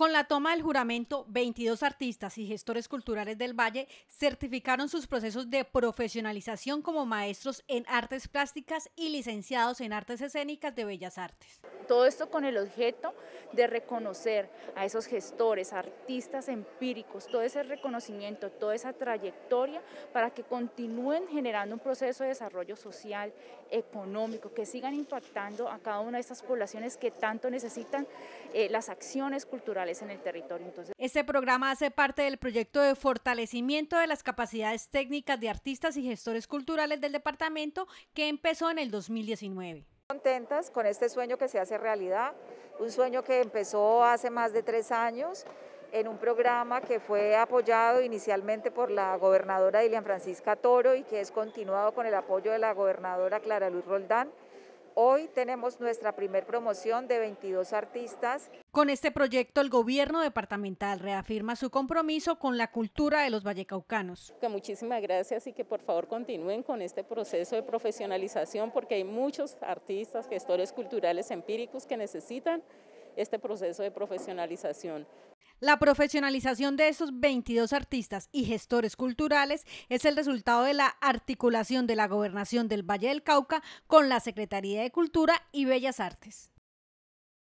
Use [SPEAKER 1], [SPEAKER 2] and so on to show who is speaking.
[SPEAKER 1] Con la toma del juramento, 22 artistas y gestores culturales del Valle certificaron sus procesos de profesionalización como maestros en artes plásticas y licenciados en artes escénicas de bellas artes. Todo esto con el objeto
[SPEAKER 2] de reconocer a esos gestores, artistas empíricos, todo ese reconocimiento, toda esa trayectoria para que continúen generando un proceso de desarrollo social, económico, que sigan impactando a cada una de estas poblaciones que tanto necesitan
[SPEAKER 1] eh, las acciones culturales en el territorio. Entonces, este programa hace parte del proyecto de fortalecimiento de las capacidades técnicas de artistas y gestores culturales del departamento que empezó en el 2019
[SPEAKER 3] contentas con este sueño que se hace realidad, un sueño que empezó hace más de tres años en un programa que fue apoyado inicialmente por la gobernadora Dilian Francisca Toro y que es continuado con el apoyo de la gobernadora Clara Luz Roldán. Hoy tenemos nuestra primer promoción de 22 artistas.
[SPEAKER 1] Con este proyecto el gobierno departamental reafirma su compromiso con la cultura de los vallecaucanos.
[SPEAKER 4] muchísimas gracias y que por favor continúen con este proceso de profesionalización porque hay muchos artistas, gestores culturales empíricos que necesitan este proceso de profesionalización.
[SPEAKER 1] La profesionalización de estos 22 artistas y gestores culturales es el resultado de la articulación de la Gobernación del Valle del Cauca con la Secretaría de Cultura y Bellas Artes.